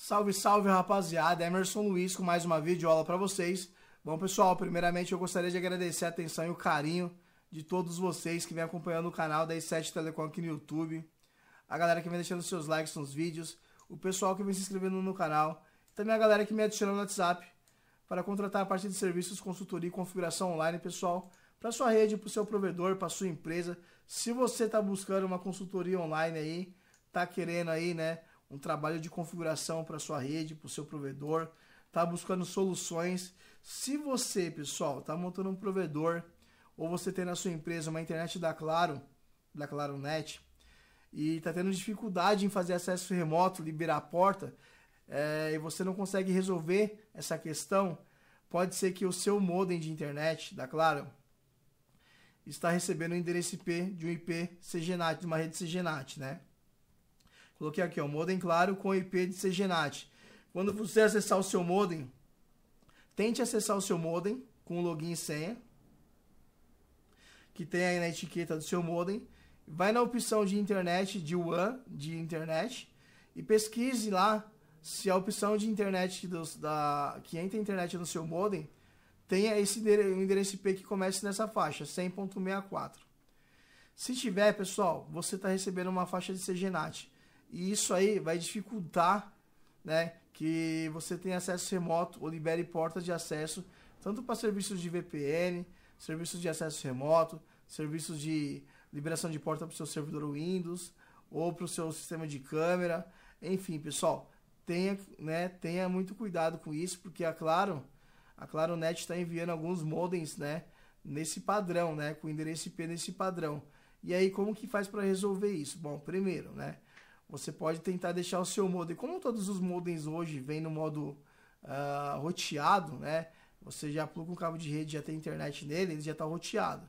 Salve, salve rapaziada, Emerson Luiz com mais uma videoaula para vocês. Bom pessoal, primeiramente eu gostaria de agradecer a atenção e o carinho de todos vocês que vem acompanhando o canal da i7 Telecom aqui no YouTube, a galera que vem deixando seus likes nos vídeos, o pessoal que vem se inscrevendo no canal, também a galera que me adiciona no WhatsApp para contratar a parte de serviços, consultoria e configuração online, pessoal, para sua rede, para o seu provedor, para sua empresa. Se você está buscando uma consultoria online aí, está querendo aí, né, um trabalho de configuração para sua rede, para o seu provedor, está buscando soluções. Se você, pessoal, está montando um provedor ou você tem na sua empresa uma internet da Claro, da Claro Net, e está tendo dificuldade em fazer acesso remoto, liberar a porta, é, e você não consegue resolver essa questão, pode ser que o seu modem de internet da Claro está recebendo o um endereço IP de um IP CGNAT, de uma rede CGNAT, né? Coloquei aqui, ó, modem claro com IP de CGNAT. Quando você acessar o seu modem, tente acessar o seu modem com login e senha, que tem aí na etiqueta do seu modem. Vai na opção de internet, de WAN, de internet, e pesquise lá se a opção de internet dos, da, que entra a internet no seu modem tenha esse endereço IP que comece nessa faixa, 100.64. Se tiver, pessoal, você está recebendo uma faixa de CGNAT. E isso aí vai dificultar né, que você tenha acesso remoto ou libere portas de acesso tanto para serviços de VPN, serviços de acesso remoto, serviços de liberação de porta para o seu servidor Windows ou para o seu sistema de câmera. Enfim, pessoal, tenha, né, tenha muito cuidado com isso, porque a Claro, a ClaroNet está enviando alguns modems né, nesse padrão, né, com endereço IP nesse padrão. E aí, como que faz para resolver isso? Bom, primeiro, né? Você pode tentar deixar o seu modem, como todos os modems hoje vêm no modo uh, roteado, né? Você já pluga um cabo de rede, já tem internet nele, ele já está roteado,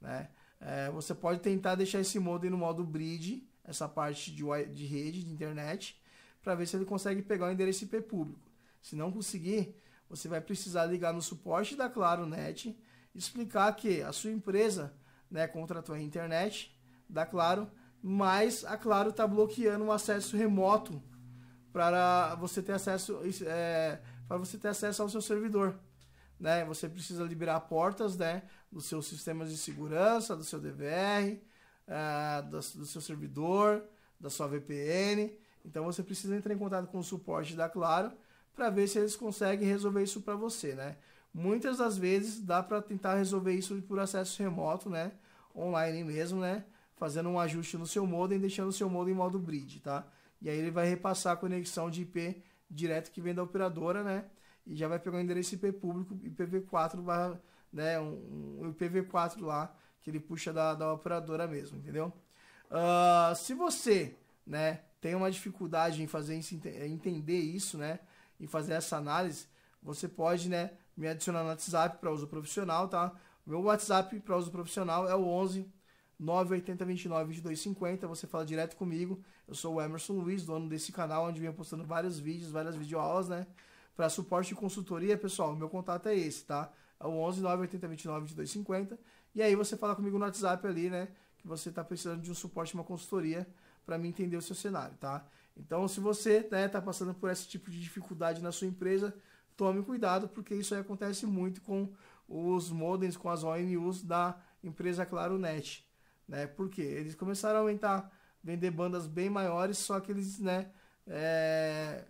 né? É, você pode tentar deixar esse modem no modo bridge, essa parte de, de rede, de internet, para ver se ele consegue pegar o endereço IP público. Se não conseguir, você vai precisar ligar no suporte da ClaroNet, explicar que a sua empresa né, contratou a internet da Claro, mas a é Claro está bloqueando o acesso remoto para você ter acesso é, para você ter acesso ao seu servidor. Né? Você precisa liberar portas né, dos seus sistemas de segurança, do seu DVR, é, do, do seu servidor, da sua VPN. Então você precisa entrar em contato com o suporte da Claro para ver se eles conseguem resolver isso para você, né? Muitas das vezes dá para tentar resolver isso por acesso remoto, né? Online mesmo, né? fazendo um ajuste no seu modem, deixando o seu modem em modo bridge, tá? E aí ele vai repassar a conexão de IP direto que vem da operadora, né? E já vai pegar o endereço IP público, IPv4 barra, né? Um, um IPv4 lá que ele puxa da, da operadora mesmo, entendeu? Uh, se você, né, tem uma dificuldade em fazer entender isso, né, em fazer essa análise, você pode, né, me adicionar no WhatsApp para uso profissional, tá? meu WhatsApp para uso profissional é o 11 980292250, você fala direto comigo. Eu sou o Emerson Luiz, dono desse canal, onde venho postando vários vídeos, várias videoaulas, né? Para suporte e consultoria, pessoal, meu contato é esse, tá? É o 11 980292250. E aí você fala comigo no WhatsApp ali, né? Que você está precisando de um suporte, uma consultoria para me entender o seu cenário, tá? Então, se você né, tá passando por esse tipo de dificuldade na sua empresa, tome cuidado, porque isso aí acontece muito com os modems, com as ONUs da empresa Claro Net né? Porque eles começaram a aumentar, vender bandas bem maiores, só que eles, né, é,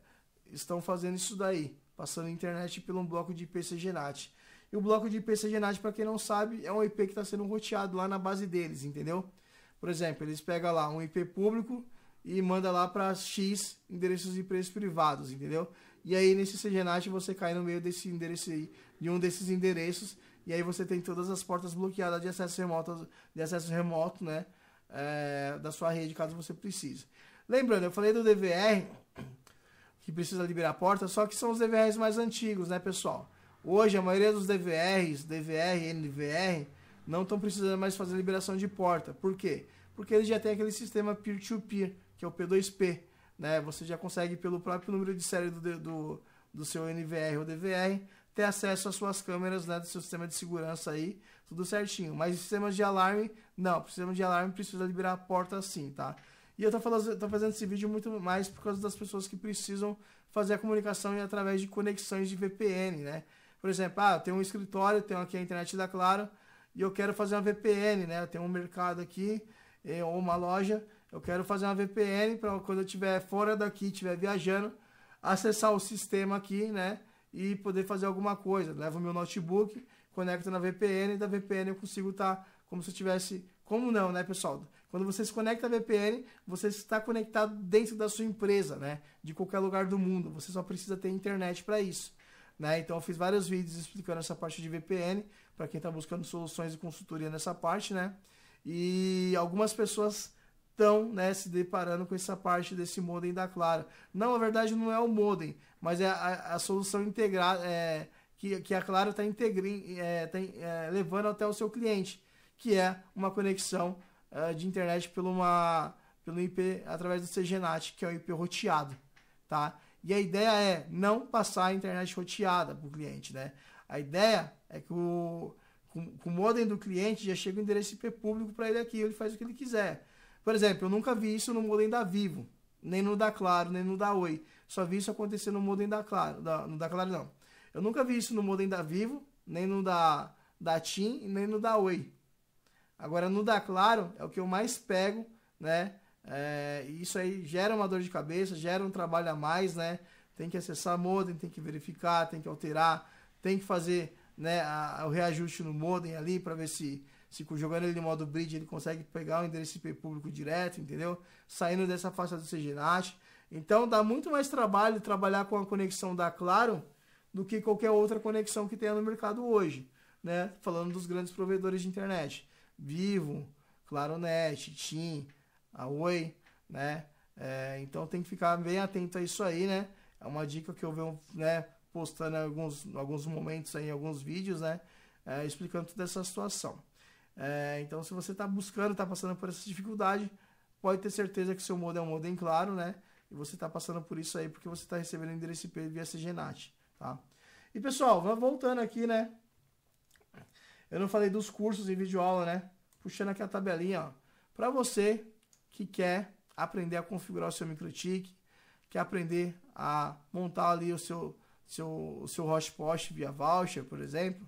estão fazendo isso daí, passando a internet pelo um bloco de IPCGNAT. E o bloco de IPCGNAT, para quem não sabe, é um IP que está sendo roteado lá na base deles, entendeu? Por exemplo, eles pegam lá um IP público e manda lá para X endereços de preços privados, entendeu? E aí nesse CGNAT você cai no meio desse endereço aí, de um desses endereços e aí você tem todas as portas bloqueadas de acesso remoto, de acesso remoto né? É, da sua rede, caso você precise. Lembrando, eu falei do DVR, que precisa liberar a porta, só que são os DVRs mais antigos, né, pessoal? Hoje, a maioria dos DVRs, DVR, NVR, não estão precisando mais fazer liberação de porta. Por quê? Porque ele já tem aquele sistema peer-to-peer, que é o P2P. Né? Você já consegue, pelo próprio número de série do, do, do seu NVR ou DVR, ter acesso às suas câmeras, né, do seu sistema de segurança aí, tudo certinho. Mas sistema de alarme, não, sistema de alarme precisa liberar a porta assim, tá? E eu tô, falando, tô fazendo esse vídeo muito mais por causa das pessoas que precisam fazer a comunicação através de conexões de VPN, né? Por exemplo, ah, eu tenho um escritório, tenho aqui a internet da Claro, e eu quero fazer uma VPN, né? Eu tenho um mercado aqui, eh, ou uma loja, eu quero fazer uma VPN para quando eu estiver fora daqui, estiver viajando, acessar o sistema aqui, né? e poder fazer alguma coisa. Levo meu notebook, conecto na VPN, e da VPN eu consigo estar tá como se eu tivesse. Como não, né, pessoal? Quando você se conecta à VPN, você está conectado dentro da sua empresa, né? De qualquer lugar do mundo. Você só precisa ter internet para isso. Né? Então eu fiz vários vídeos explicando essa parte de VPN, para quem está buscando soluções e consultoria nessa parte, né? E algumas pessoas estão né, se deparando com essa parte desse modem da Claro. Não, na verdade não é o modem, mas é a, a solução integrada é, que, que a Claro está é, tá, é, levando até o seu cliente, que é uma conexão é, de internet pelo, uma, pelo IP através do CGNAT, que é o IP roteado. Tá? E a ideia é não passar a internet roteada para o cliente. Né? A ideia é que o, com, com o modem do cliente já chega o endereço IP público para ele aqui, ele faz o que ele quiser por exemplo, eu nunca vi isso no modem da Vivo, nem no da Claro, nem no da Oi. Só vi isso acontecer no modem da Claro, da, no da Claro não. Eu nunca vi isso no modem da Vivo, nem no da, da TIM, nem no da Oi. Agora, no da Claro é o que eu mais pego, né? É, isso aí gera uma dor de cabeça, gera um trabalho a mais, né? Tem que acessar modem, tem que verificar, tem que alterar, tem que fazer né, a, o reajuste no modem ali para ver se se jogando ele no modo bridge, ele consegue pegar o endereço IP público direto, entendeu? Saindo dessa faixa do CGNAT. Então dá muito mais trabalho trabalhar com a conexão da Claro do que qualquer outra conexão que tenha no mercado hoje, né? Falando dos grandes provedores de internet. Vivo, Claronet, TIM, a Oi, né? É, então tem que ficar bem atento a isso aí, né? É uma dica que eu venho né, postando em alguns, alguns momentos aí, em alguns vídeos, né? É, explicando toda essa situação. É, então, se você está buscando, está passando por essa dificuldade, pode ter certeza que seu modem é um modem claro, né? E você está passando por isso aí porque você está recebendo endereço IP via CGNAT, tá? E pessoal, voltando aqui, né? Eu não falei dos cursos em videoaula, né? Puxando aqui a tabelinha, ó. Para você que quer aprender a configurar o seu microtik quer aprender a montar ali o seu, seu, seu host post via voucher, por exemplo,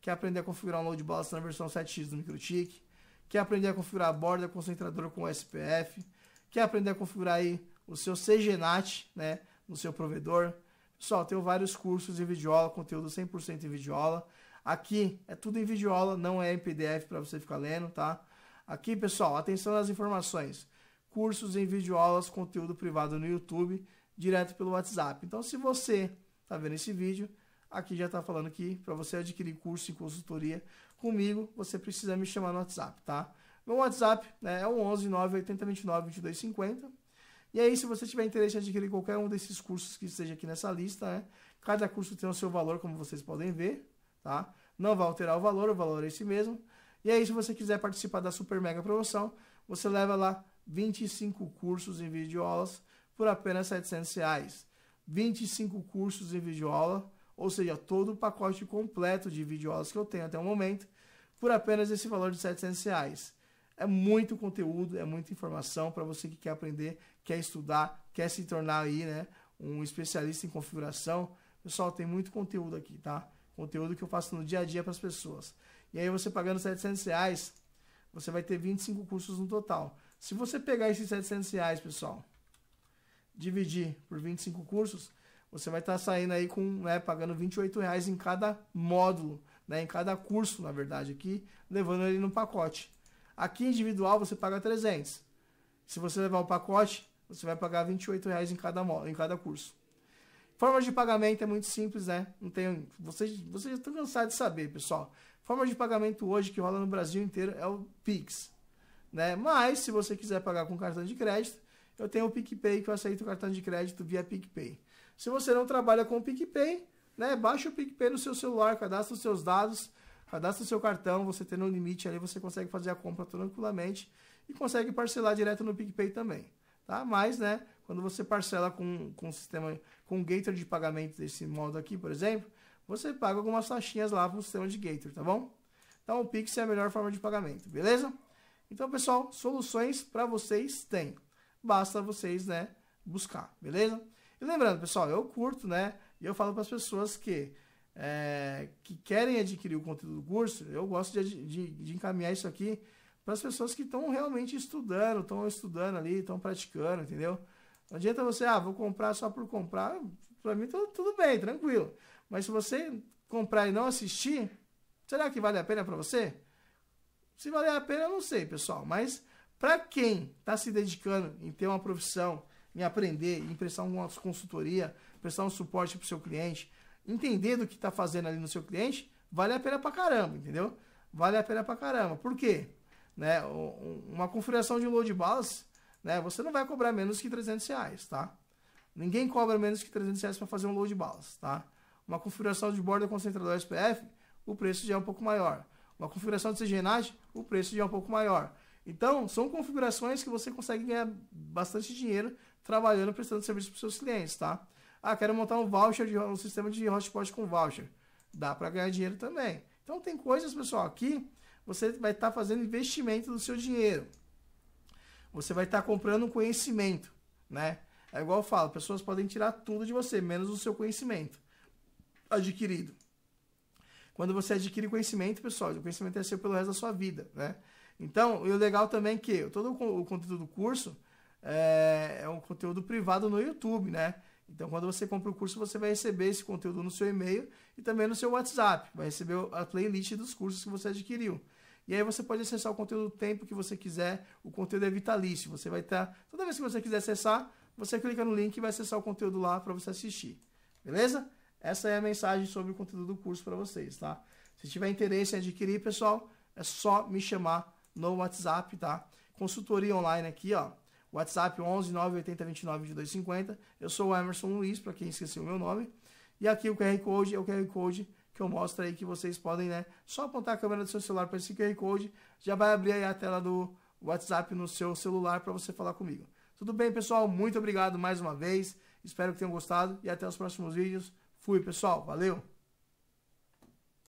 quer aprender a configurar um load balancer na versão 7x do microtik, quer aprender a configurar a borda concentradora com SPF, quer aprender a configurar aí o seu CGNAT, né, no seu provedor. Pessoal, tenho vários cursos em videoaula, conteúdo 100% em videoaula. Aqui é tudo em videoaula, não é em PDF para você ficar lendo, tá? Aqui, pessoal, atenção nas informações. Cursos em videoaulas, conteúdo privado no YouTube, direto pelo WhatsApp. Então, se você está vendo esse vídeo, Aqui já está falando que para você adquirir curso em consultoria comigo, você precisa me chamar no WhatsApp, tá? Meu WhatsApp né, é o 11 E aí, se você tiver interesse em adquirir qualquer um desses cursos que esteja aqui nessa lista, né? Cada curso tem o seu valor, como vocês podem ver, tá? Não vai alterar o valor, o valor é esse mesmo. E aí, se você quiser participar da super mega promoção, você leva lá 25 cursos em videoaulas por apenas R$ 700 reais. 25 cursos em videoaula ou seja, todo o pacote completo de videoaulas que eu tenho até o momento, por apenas esse valor de 700 reais. É muito conteúdo, é muita informação para você que quer aprender, quer estudar, quer se tornar aí, né, um especialista em configuração. Pessoal, tem muito conteúdo aqui, tá? Conteúdo que eu faço no dia a dia para as pessoas. E aí você pagando 700 reais, você vai ter 25 cursos no total. Se você pegar esses 700 reais, pessoal, dividir por 25 cursos, você vai estar tá saindo aí com, né, pagando 28 reais em cada módulo, né, em cada curso, na verdade, aqui, levando ele no pacote. Aqui individual você paga 300. Se você levar o pacote, você vai pagar 28 reais em cada em cada curso. Formas de pagamento é muito simples, né? Não tem, vocês, vocês estão tá cansados de saber, pessoal. Forma de pagamento hoje que rola no Brasil inteiro é o Pix, né? Mas se você quiser pagar com cartão de crédito, eu tenho o PicPay que eu aceito cartão de crédito via PicPay. Se você não trabalha com o PicPay, né, baixa o PicPay no seu celular, cadastra os seus dados, cadastra o seu cartão, você tendo um limite ali, você consegue fazer a compra tranquilamente e consegue parcelar direto no PicPay também. Tá? Mas, né, quando você parcela com, com um sistema, com um gator de pagamento desse modo aqui, por exemplo, você paga algumas taxinhas lá para o sistema de gator, tá bom? Então o Pix é a melhor forma de pagamento, beleza? Então, pessoal, soluções para vocês tem. Basta vocês, né, buscar, beleza? E lembrando, pessoal, eu curto, né? E eu falo para as pessoas que, é, que querem adquirir o conteúdo do curso, eu gosto de, de, de encaminhar isso aqui para as pessoas que estão realmente estudando, estão estudando ali, estão praticando, entendeu? Não adianta você, ah, vou comprar só por comprar. Para mim, tudo, tá tudo bem, tranquilo. Mas se você comprar e não assistir, será que vale a pena para você? Se vale a pena, eu não sei, pessoal. Mas para quem está se dedicando em ter uma profissão, em aprender, em prestar uma consultoria, prestar um suporte para o seu cliente, entender do que está fazendo ali no seu cliente, vale a pena para caramba, entendeu? Vale a pena para caramba. Por quê? Né, uma configuração de um load balance, né, você não vai cobrar menos que 300 reais, tá? Ninguém cobra menos que 300 reais para fazer um load balance, tá? Uma configuração de borda concentrador SPF, o preço já é um pouco maior. Uma configuração de CGNAT, o preço já é um pouco maior. Então, são configurações que você consegue ganhar bastante dinheiro trabalhando prestando serviço para seus clientes, tá? Ah, quero montar um voucher de um sistema de hotspot com voucher. Dá para ganhar dinheiro também. Então tem coisas, pessoal, aqui você vai estar tá fazendo investimento do seu dinheiro. Você vai estar tá comprando um conhecimento, né? É igual eu falo, pessoas podem tirar tudo de você, menos o seu conhecimento adquirido. Quando você adquire conhecimento, pessoal, o conhecimento é seu pelo resto da sua vida, né? Então, e o legal também é que todo o conteúdo do curso, é, é um conteúdo privado no YouTube, né? Então, quando você compra o curso, você vai receber esse conteúdo no seu e-mail e também no seu WhatsApp. Vai receber a playlist dos cursos que você adquiriu. E aí você pode acessar o conteúdo o tempo que você quiser. O conteúdo é vitalício. Você vai estar. Toda vez que você quiser acessar, você clica no link e vai acessar o conteúdo lá para você assistir. Beleza? Essa é a mensagem sobre o conteúdo do curso para vocês, tá? Se tiver interesse em adquirir, pessoal, é só me chamar no WhatsApp, tá? Consultoria online aqui, ó. WhatsApp 11 980 29 2250. Eu sou o Emerson Luiz, para quem esqueceu o meu nome. E aqui o QR Code é o QR Code que eu mostro aí que vocês podem, né? Só apontar a câmera do seu celular para esse QR Code, já vai abrir aí a tela do WhatsApp no seu celular para você falar comigo. Tudo bem, pessoal? Muito obrigado mais uma vez. Espero que tenham gostado e até os próximos vídeos. Fui, pessoal. Valeu!